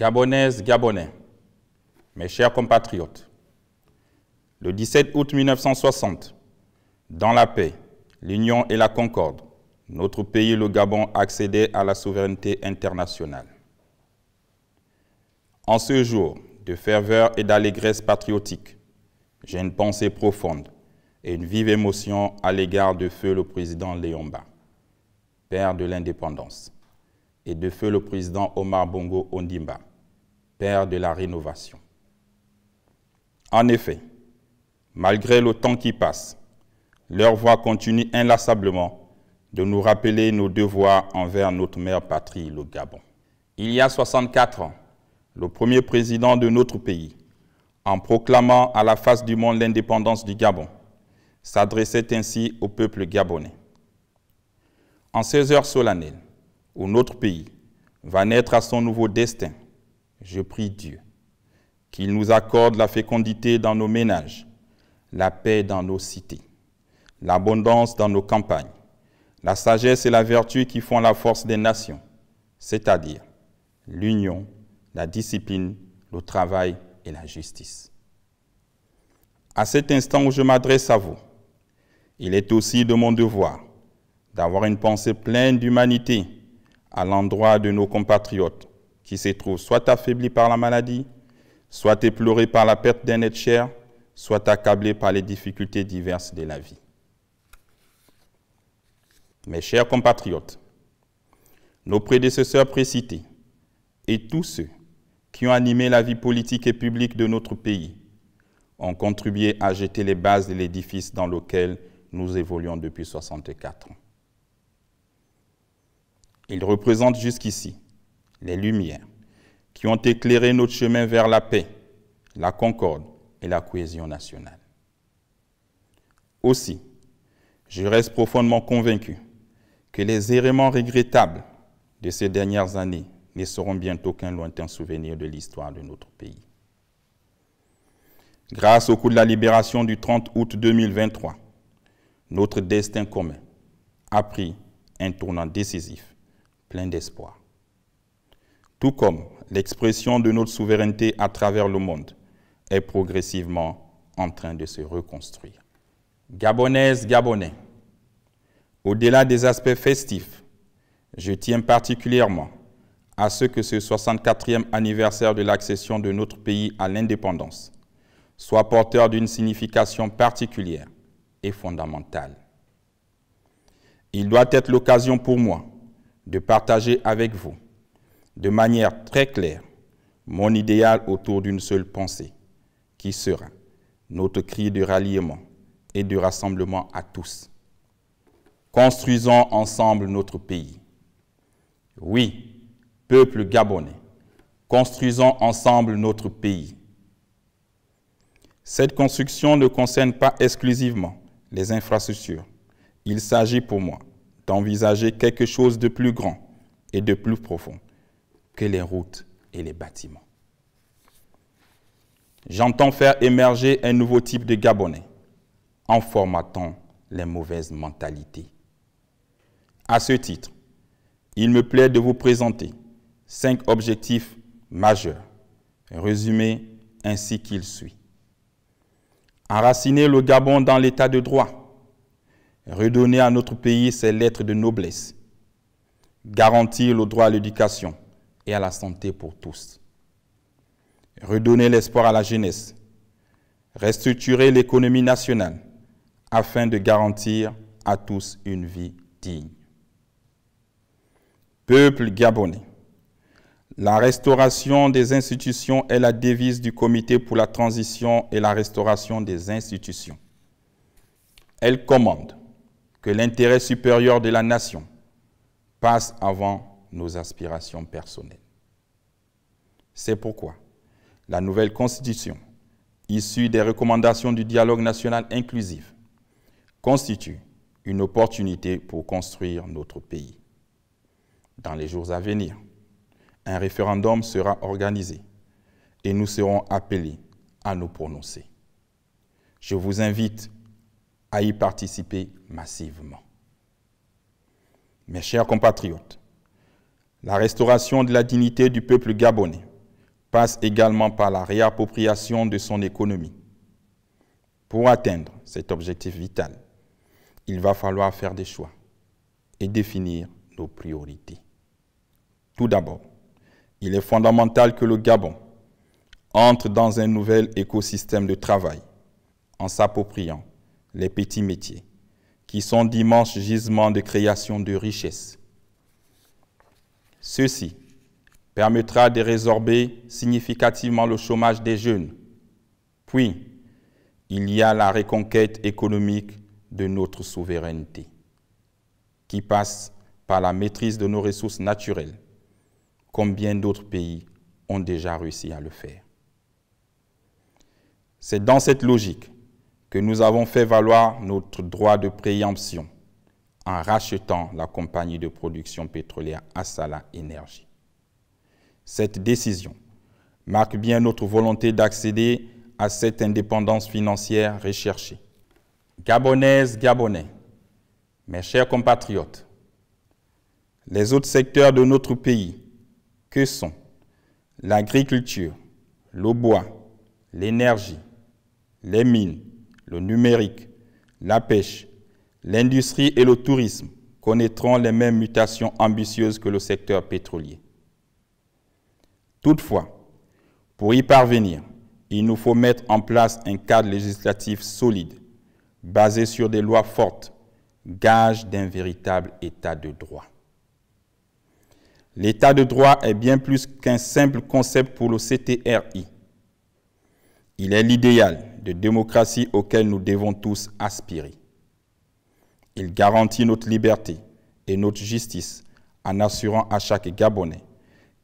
Gabonaises, Gabonais, mes chers compatriotes, le 17 août 1960, dans la paix, l'union et la concorde, notre pays, le Gabon, accédait à la souveraineté internationale. En ce jour de ferveur et d'allégresse patriotique, j'ai une pensée profonde et une vive émotion à l'égard de feu le président Léomba, père de l'indépendance, et de feu le président Omar Bongo Ondimba, père de la rénovation. En effet, malgré le temps qui passe, leur voix continue inlassablement de nous rappeler nos devoirs envers notre mère patrie, le Gabon. Il y a 64 ans, le premier président de notre pays, en proclamant à la face du monde l'indépendance du Gabon, s'adressait ainsi au peuple gabonais. En ces heures solennelles, où notre pays va naître à son nouveau destin, je prie Dieu qu'il nous accorde la fécondité dans nos ménages, la paix dans nos cités, l'abondance dans nos campagnes, la sagesse et la vertu qui font la force des nations, c'est-à-dire l'union, la discipline, le travail et la justice. À cet instant où je m'adresse à vous, il est aussi de mon devoir d'avoir une pensée pleine d'humanité à l'endroit de nos compatriotes qui se trouve soit affaibli par la maladie, soit éploré par la perte d'un être cher, soit accablé par les difficultés diverses de la vie. Mes chers compatriotes, nos prédécesseurs précités et tous ceux qui ont animé la vie politique et publique de notre pays ont contribué à jeter les bases de l'édifice dans lequel nous évoluons depuis 64 ans. Ils représentent jusqu'ici les lumières, qui ont éclairé notre chemin vers la paix, la concorde et la cohésion nationale. Aussi, je reste profondément convaincu que les errements regrettables de ces dernières années ne seront bientôt qu'un lointain souvenir de l'histoire de notre pays. Grâce au coup de la libération du 30 août 2023, notre destin commun a pris un tournant décisif, plein d'espoir tout comme l'expression de notre souveraineté à travers le monde, est progressivement en train de se reconstruire. Gabonaises, Gabonais, au-delà des aspects festifs, je tiens particulièrement à ce que ce 64e anniversaire de l'accession de notre pays à l'indépendance soit porteur d'une signification particulière et fondamentale. Il doit être l'occasion pour moi de partager avec vous de manière très claire mon idéal autour d'une seule pensée, qui sera notre cri de ralliement et de rassemblement à tous. Construisons ensemble notre pays. Oui, peuple gabonais, construisons ensemble notre pays. Cette construction ne concerne pas exclusivement les infrastructures. Il s'agit pour moi d'envisager quelque chose de plus grand et de plus profond que les routes et les bâtiments. J'entends faire émerger un nouveau type de Gabonais en formatant les mauvaises mentalités. À ce titre, il me plaît de vous présenter cinq objectifs majeurs, résumés ainsi qu'il suit. Enraciner le Gabon dans l'état de droit, redonner à notre pays ses lettres de noblesse, garantir le droit à l'éducation, à la santé pour tous. Redonner l'espoir à la jeunesse. Restructurer l'économie nationale afin de garantir à tous une vie digne. Peuple gabonais, la restauration des institutions est la devise du Comité pour la transition et la restauration des institutions. Elle commande que l'intérêt supérieur de la nation passe avant nos aspirations personnelles. C'est pourquoi la nouvelle Constitution, issue des recommandations du dialogue national inclusif, constitue une opportunité pour construire notre pays. Dans les jours à venir, un référendum sera organisé et nous serons appelés à nous prononcer. Je vous invite à y participer massivement. Mes chers compatriotes, la restauration de la dignité du peuple gabonais passe également par la réappropriation de son économie. Pour atteindre cet objectif vital, il va falloir faire des choix et définir nos priorités. Tout d'abord, il est fondamental que le Gabon entre dans un nouvel écosystème de travail en s'appropriant les petits métiers, qui sont d'immenses gisements de création de richesses Ceci permettra de résorber significativement le chômage des jeunes. Puis, il y a la reconquête économique de notre souveraineté, qui passe par la maîtrise de nos ressources naturelles, comme bien d'autres pays ont déjà réussi à le faire. C'est dans cette logique que nous avons fait valoir notre droit de préemption en rachetant la compagnie de production pétrolière Assala Energy. Cette décision marque bien notre volonté d'accéder à cette indépendance financière recherchée. Gabonaise, Gabonais, mes chers compatriotes, les autres secteurs de notre pays, que sont l'agriculture, le bois, l'énergie, les mines, le numérique, la pêche, L'industrie et le tourisme connaîtront les mêmes mutations ambitieuses que le secteur pétrolier. Toutefois, pour y parvenir, il nous faut mettre en place un cadre législatif solide, basé sur des lois fortes, gage d'un véritable état de droit. L'état de droit est bien plus qu'un simple concept pour le CTRI. Il est l'idéal de démocratie auquel nous devons tous aspirer. Il garantit notre liberté et notre justice en assurant à chaque Gabonais,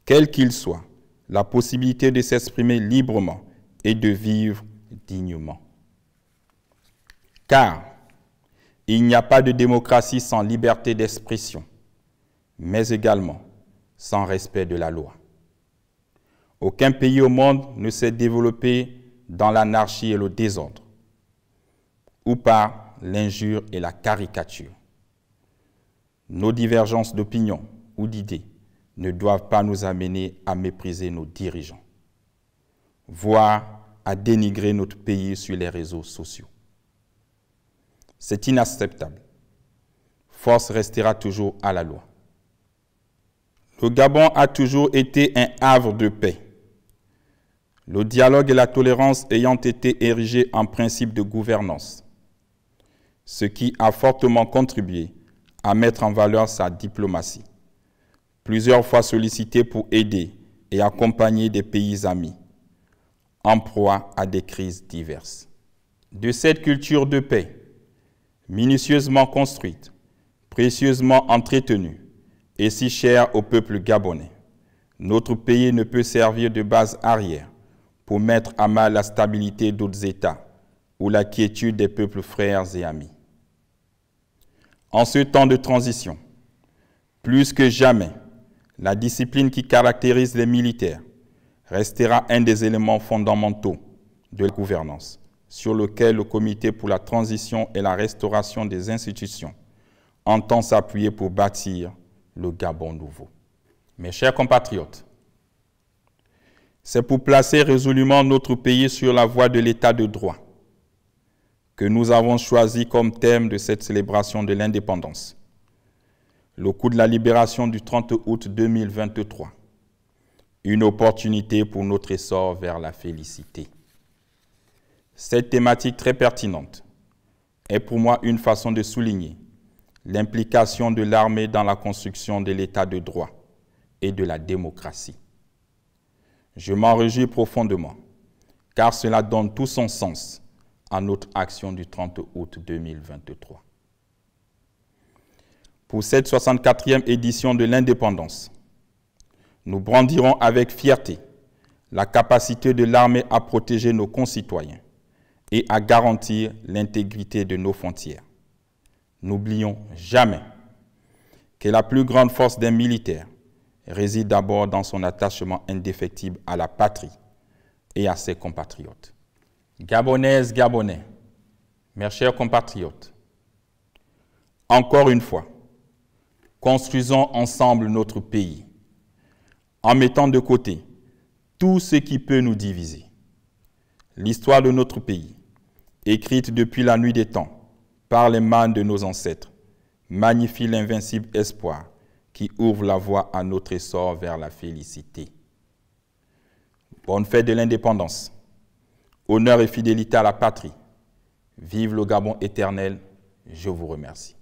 quel qu'il soit, la possibilité de s'exprimer librement et de vivre dignement. Car il n'y a pas de démocratie sans liberté d'expression, mais également sans respect de la loi. Aucun pays au monde ne s'est développé dans l'anarchie et le désordre, ou par l'injure et la caricature. Nos divergences d'opinion ou d'idées ne doivent pas nous amener à mépriser nos dirigeants, voire à dénigrer notre pays sur les réseaux sociaux. C'est inacceptable. Force restera toujours à la loi. Le Gabon a toujours été un havre de paix. Le dialogue et la tolérance ayant été érigés en principe de gouvernance, ce qui a fortement contribué à mettre en valeur sa diplomatie. Plusieurs fois sollicité pour aider et accompagner des pays amis, en proie à des crises diverses. De cette culture de paix, minutieusement construite, précieusement entretenue et si chère au peuple gabonais, notre pays ne peut servir de base arrière pour mettre à mal la stabilité d'autres États ou la quiétude des peuples frères et amis. En ce temps de transition, plus que jamais, la discipline qui caractérise les militaires restera un des éléments fondamentaux de la gouvernance, sur lequel le Comité pour la transition et la restauration des institutions entend s'appuyer pour bâtir le Gabon nouveau. Mes chers compatriotes, c'est pour placer résolument notre pays sur la voie de l'état de droit que nous avons choisi comme thème de cette célébration de l'indépendance. Le coup de la libération du 30 août 2023. Une opportunité pour notre essor vers la félicité. Cette thématique très pertinente est pour moi une façon de souligner l'implication de l'armée dans la construction de l'état de droit et de la démocratie. Je m'en réjouis profondément, car cela donne tout son sens à notre action du 30 août 2023. Pour cette 64e édition de l'indépendance, nous brandirons avec fierté la capacité de l'armée à protéger nos concitoyens et à garantir l'intégrité de nos frontières. N'oublions jamais que la plus grande force d'un militaire réside d'abord dans son attachement indéfectible à la patrie et à ses compatriotes. Gabonaises, Gabonais, mes chers compatriotes, encore une fois, construisons ensemble notre pays en mettant de côté tout ce qui peut nous diviser. L'histoire de notre pays, écrite depuis la nuit des temps par les mains de nos ancêtres, magnifie l'invincible espoir qui ouvre la voie à notre essor vers la félicité. Bonne fête de l'indépendance honneur et fidélité à la patrie. Vive le Gabon éternel, je vous remercie.